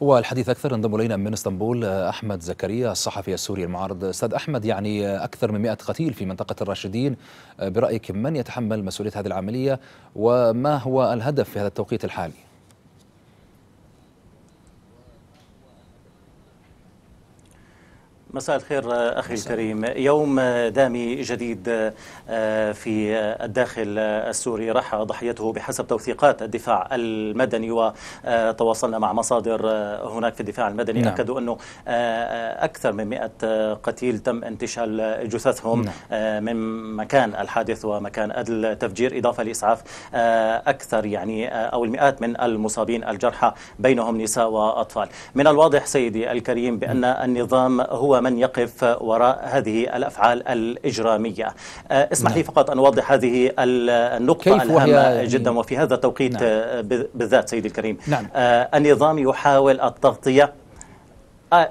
والحديث اكثر انضم الينا من اسطنبول احمد زكريا الصحفي السوري المعارض استاذ احمد يعني اكثر من مئة قتيل في منطقه الراشدين آه، برايك من يتحمل مسؤوليه هذه العمليه وما هو الهدف في هذا التوقيت الحالي مساء الخير آه، أخي مساء. الكريم يوم آه، دامي جديد آه، في الداخل السوري راح ضحيته بحسب توثيقات الدفاع المدني وتواصلنا مع مصادر هناك في الدفاع المدني نعم. أكدوا أنه أكثر من 100 قتيل تم انتشال جثثهم نعم. من مكان الحادث ومكان التفجير إضافة لإسعاف أكثر يعني أو المئات من المصابين الجرحى بينهم نساء وأطفال من الواضح سيدي الكريم بأن نعم. النظام هو من يقف وراء هذه الأفعال الإجرامية آه، اسمح نعم. لي فقط أن أوضح هذه النقطة الهامة جدا وفي هذا التوقيت نعم. آه، بالذات سيدي الكريم نعم. آه، النظام يحاول التغطية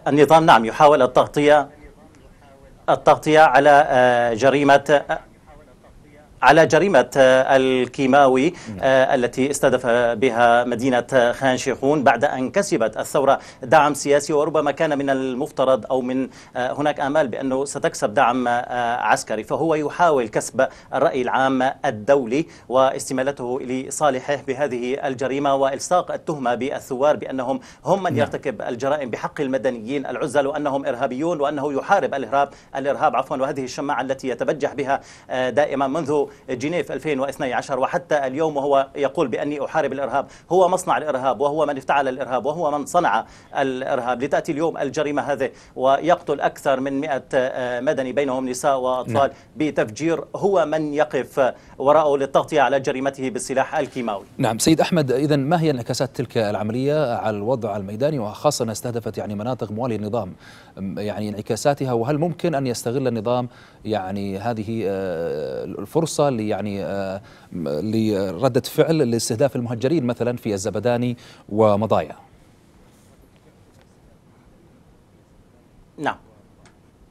النظام نعم يحاول التغطية التغطية على جريمة على جريمة آه، الكيماوي آه، التي استهدف بها مدينة خان شيخون بعد أن كسبت الثورة دعم سياسي وربما كان من المفترض أو من آه، هناك آمال بأنه ستكسب دعم عسكري فهو يحاول كسب الرأي العام الدولي واستمالته لصالحه بهذه الجريمة وإلصاق التهمة بالثوار بأنهم هم من نعم. يرتكب الجرائم بحق المدنيين العزل وأنهم إرهابيون وأنه يحارب الإرهاب الإرهاب عفوا وهذه الشماعة التي يتبجح بها دائما منذ جنيف 2012 وحتى اليوم وهو يقول بأني أحارب الإرهاب هو مصنع الإرهاب وهو من افتعل الإرهاب وهو من صنع الإرهاب لتأتي اليوم الجريمة هذه ويقتل أكثر من 100 آه، مدني بينهم نساء وأطفال نعم. بتفجير هو من يقف وراءه للتغطية على جريمته بالسلاح الكيماوي نعم سيد أحمد إذا ما هي انعكاسات تلك العملية على الوضع الميداني وخاصة أنها استهدفت يعني مناطق موالية النظام يعني انعكاساتها وهل ممكن أن يستغل النظام يعني هذه آه، الفرصة فرصه يعني آه، لرده فعل لاستهداف المهجرين مثلا في الزبداني ومضايا نعم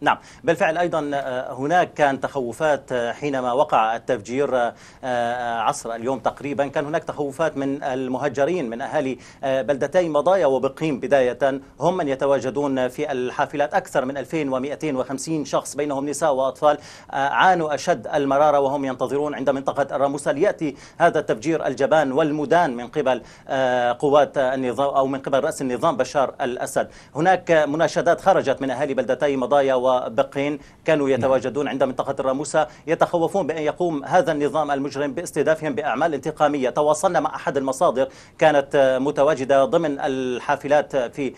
نعم بالفعل أيضا آه، هناك كان تخوفات آه، حينما وقع التفجير آه، عصر اليوم تقريبا كان هناك تخوفات من المهجرين من أهالي بلدتي مضايا وبقيم بداية هم من يتواجدون في الحافلات أكثر من 2250 شخص بينهم نساء وأطفال عانوا أشد المرارة وهم ينتظرون عند منطقة الراموسة ليأتي هذا التفجير الجبان والمدان من قبل قوات النظام أو من قبل رأس النظام بشار الأسد هناك مناشدات خرجت من أهالي بلدتي مضايا و وبقين كانوا نعم. يتواجدون عند منطقة الراموسة يتخوفون بأن يقوم هذا النظام المجرم باستهدافهم بأعمال انتقامية تواصلنا مع أحد المصادر كانت متواجدة ضمن الحافلات في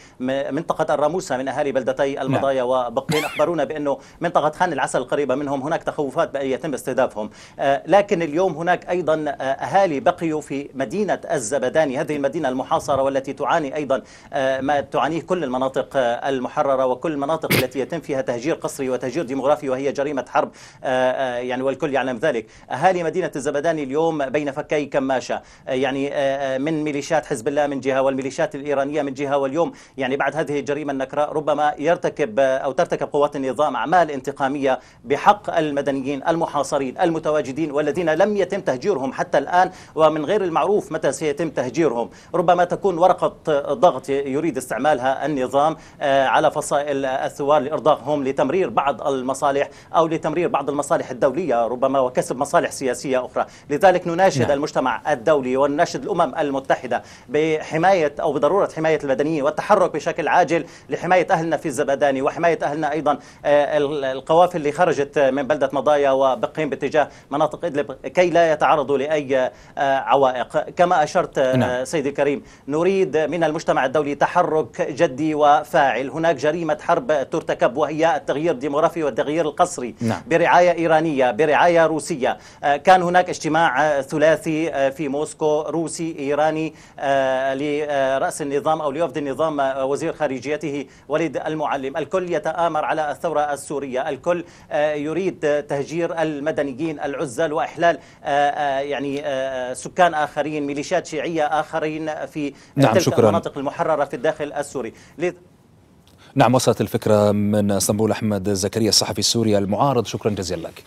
منطقة الراموسة من أهالي بلدتي نعم. المضايا وبقين أخبرونا بأنه منطقة خان العسل القريبة منهم هناك تخوفات بأن يتم استهدافهم آه، لكن اليوم هناك أيضا آه، أهالي بقيوا في مدينة الزبداني هذه المدينة المحاصرة والتي تعاني أيضا آه، ما تعانيه كل المناطق المحررة وكل المناطق التي يتم فيها تهجير تهجير قصري وتهجير ديموغرافي وهي جريمة حرب آه، آه، يعني والكل يعلم ذلك أهالي مدينة الزبداني اليوم بين فكي كماشة آه، يعني من ميليشيات حزب الله من جهة والميليشيات الإيرانية من جهة واليوم يعني بعد هذه الجريمة النكراء ربما يرتكب أو ترتكب قوات النظام أعمال انتقامية بحق المدنيين المحاصرين المتواجدين والذين لم يتم تهجيرهم حتى الآن ومن غير المعروف متى سيتم تهجيرهم ربما تكون ورقة ضغط يريد استعمالها النظام على فصائل الثوار لإرضاهم لتمرير بعض المصالح أو لتمرير بعض المصالح الدولية ربما وكسب مصالح سياسية أخرى لذلك نناشد نعم. المجتمع الدولي ونناشد الأمم المتحدة بحماية أو بضرورة حماية المدنيين والتحرك بشكل عاجل لحماية أهلنا في الزبداني وحماية أهلنا أيضا آه، القوافل اللي خرجت من بلدة مضايا وبقين باتجاه مناطق إدلب كي لا يتعرضوا لأي آه، عوائق كما أشرت آه، نعم. سيدي الكريم نريد من المجتمع الدولي تحرك جدي وفاعل هناك جريمة حرب ترتكب وهي التغيير الديموغرافي والتغيير القصري نعم. برعايه ايرانيه برعايه روسيه كان هناك اجتماع آه، ثلاثي آه، في موسكو روسي ايراني آه، لراس النظام او لوفد النظام وزير خارجيته وليد المعلم الكل يتآمر على الثوره السوريه الكل يريد تهجير المدنيين العزل واحلال يعني سكان اخرين ميليشيات شيعيه اخرين في نعم تلك شكرا. المناطق المحرره في الداخل السوري نعم وصلت الفكرة من اسطنبول أحمد زكريا الصحفي السوري المعارض شكرا جزيلا لك